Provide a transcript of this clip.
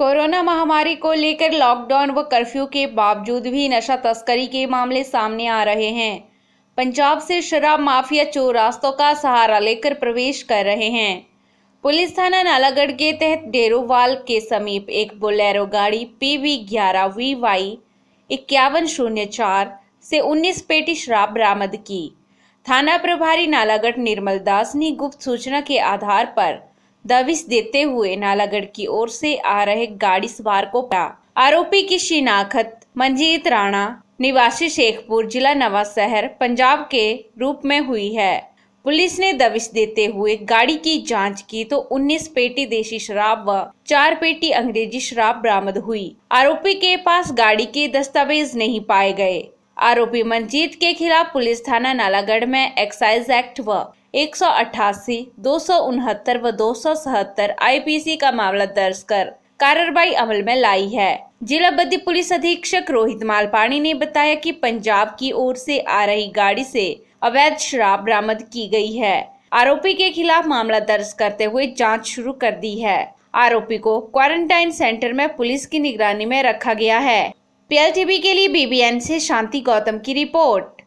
corona महामारी को लेकर लॉकडाउन व कर्फ्यू के बावजूद भी नशा तस्करी के मामले सामने आ रहे हैं पंजाब से शराब माफिया चोर रास्तों का सहारा लेकर प्रवेश कर रहे हैं पुलिस थाना नालागढ़ के तहत डेरोवाल के समीप एक बोलेरो गाड़ी पी वी ग्यारह वी वाई इक्यावन शून्य चार से उन्नीस पेटी शराब बरामद की थाना प्रभारी नालागढ़ निर्मल दास ने गुप्त सूचना के आधार पर दबिश देते हुए नालागढ़ की ओर से आ रहे गाड़ी सवार को पकड़ा आरोपी की शिनाखत मंजीत राणा निवासी शेखपुर जिला नवा शहर पंजाब के रूप में हुई है पुलिस ने दबिश देते हुए गाड़ी की जांच की तो 19 पेटी देशी शराब व चार पेटी अंग्रेजी शराब बरामद हुई आरोपी के पास गाड़ी के दस्तावेज नहीं पाए गए आरोपी मंजीत के खिलाफ पुलिस थाना नालागढ़ में एक्साइज एक्ट व एक सौ अठासी दो सौ उनहत्तर व दो सौ सहत्तर आई का मामला दर्ज कर कार्रवाई अमल में लाई है जिला बद्दी पुलिस अधीक्षक रोहित मालपाणी ने बताया कि पंजाब की ओर से आ रही गाड़ी से अवैध शराब बरामद की गई है आरोपी के खिलाफ मामला दर्ज करते हुए जांच शुरू कर दी है आरोपी को क्वारंटाइन सेंटर में पुलिस की निगरानी में रखा गया है पीएलटीवी के लिए बीबीएन से शांति गौतम की रिपोर्ट